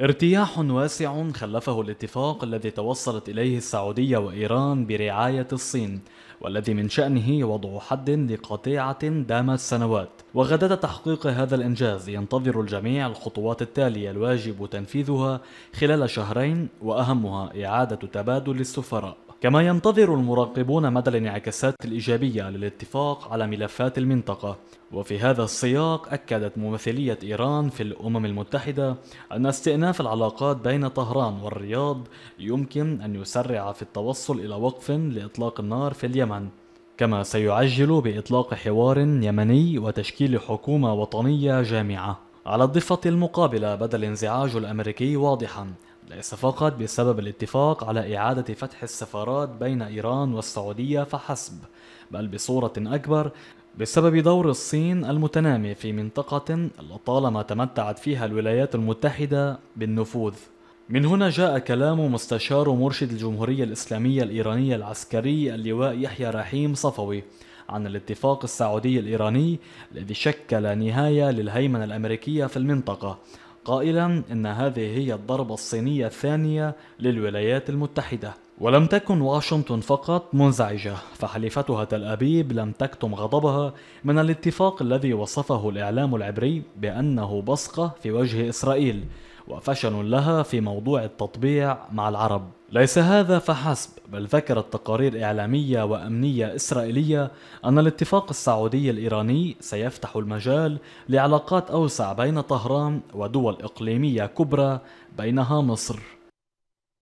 ارتياح واسع خلفه الاتفاق الذي توصلت اليه السعوديه وايران برعايه الصين والذي من شانه وضع حد لقطيعه دامت سنوات وغدا تحقيق هذا الانجاز ينتظر الجميع الخطوات التاليه الواجب تنفيذها خلال شهرين واهمها اعاده تبادل السفراء كما ينتظر المراقبون مدى الانعكاسات الإيجابية للاتفاق على ملفات المنطقة وفي هذا السياق أكدت ممثلية إيران في الأمم المتحدة أن استئناف العلاقات بين طهران والرياض يمكن أن يسرع في التوصل إلى وقف لإطلاق النار في اليمن كما سيعجل بإطلاق حوار يمني وتشكيل حكومة وطنية جامعة على الضفة المقابلة بدا الانزعاج الأمريكي واضحا الصفقات بسبب الاتفاق على إعادة فتح السفارات بين إيران والسعودية فحسب بل بصورة أكبر بسبب دور الصين المتنامي في منطقة لطالما تمتعت فيها الولايات المتحدة بالنفوذ من هنا جاء كلام مستشار مرشد الجمهورية الإسلامية الإيرانية العسكري اللواء يحيى رحيم صفوي عن الاتفاق السعودي الإيراني الذي شكل نهاية للهيمنة الأمريكية في المنطقة قائلا ان هذه هي الضربة الصينية الثانية للولايات المتحدة ولم تكن واشنطن فقط منزعجة فحليفتها تل أبيب لم تكتم غضبها من الاتفاق الذي وصفه الإعلام العبري بأنه بصقة في وجه إسرائيل وفشل لها في موضوع التطبيع مع العرب ليس هذا فحسب بل ذكرت تقارير إعلامية وأمنية إسرائيلية أن الاتفاق السعودي الإيراني سيفتح المجال لعلاقات أوسع بين طهران ودول إقليمية كبرى بينها مصر